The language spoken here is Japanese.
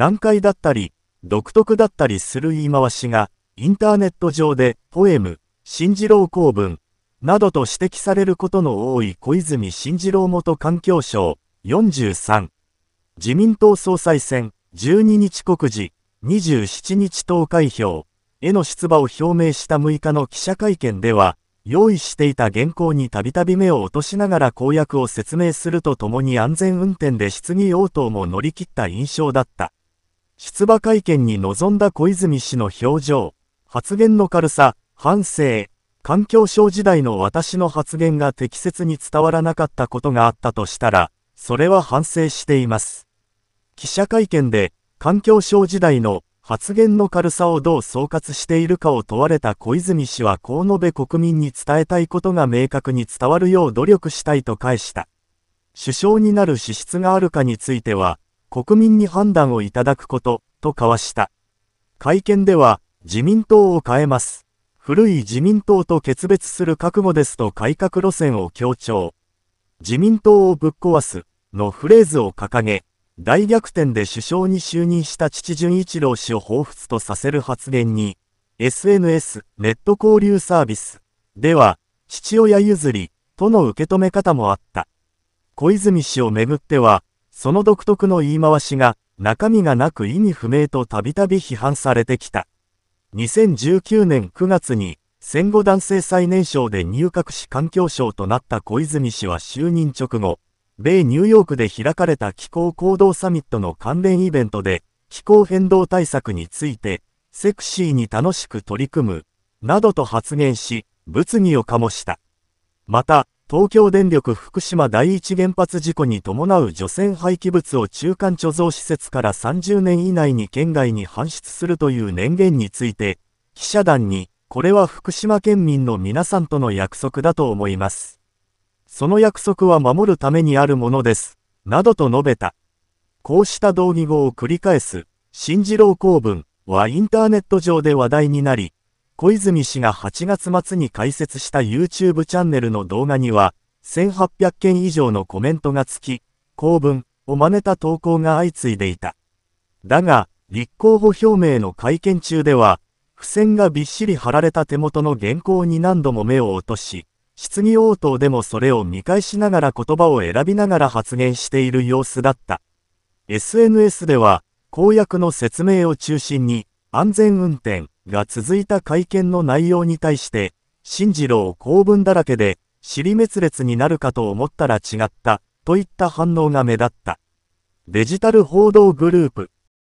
難解だったり、独特だったりする言い回しが、インターネット上で、ポエム、新次郎公文、などと指摘されることの多い小泉進次郎元環境省、43。自民党総裁選、12日告示、27日投開票、への出馬を表明した6日の記者会見では、用意していた原稿にたびたび目を落としながら公約を説明するとともに安全運転で質疑応答も乗り切った印象だった。出馬会見に臨んだ小泉氏の表情、発言の軽さ、反省、環境省時代の私の発言が適切に伝わらなかったことがあったとしたら、それは反省しています。記者会見で、環境省時代の発言の軽さをどう総括しているかを問われた小泉氏はこう述べ国民に伝えたいことが明確に伝わるよう努力したいと返した。首相になる資質があるかについては、国民に判断をいただくこと、と交わした。会見では、自民党を変えます。古い自民党と決別する覚悟ですと改革路線を強調。自民党をぶっ壊す、のフレーズを掲げ、大逆転で首相に就任した父純一郎氏を彷彿とさせる発言に、SNS、ネット交流サービス、では、父親譲り、との受け止め方もあった。小泉氏をめぐっては、その独特の言い回しが、中身がなく意味不明とたびたび批判されてきた。2019年9月に、戦後男性最年少で入閣し環境省となった小泉氏は就任直後、米ニューヨークで開かれた気候行動サミットの関連イベントで、気候変動対策について、セクシーに楽しく取り組む、などと発言し、物議を醸した。また、東京電力福島第一原発事故に伴う除染廃棄物を中間貯蔵施設から30年以内に県外に搬出するという年限について、記者団に、これは福島県民の皆さんとの約束だと思います。その約束は守るためにあるものです、などと述べた。こうした同義語を繰り返す、新次郎公文はインターネット上で話題になり、小泉氏が8月末に開設した YouTube チャンネルの動画には、1800件以上のコメントがつき、公文を真似た投稿が相次いでいた。だが、立候補表明の会見中では、付箋がびっしり貼られた手元の原稿に何度も目を落とし、質疑応答でもそれを見返しながら言葉を選びながら発言している様子だった。SNS では、公約の説明を中心に、安全運転、が続いた会見の内容に対して、進次郎公文だらけで、尻滅裂になるかと思ったら違った、といった反応が目立った。デジタル報道グループ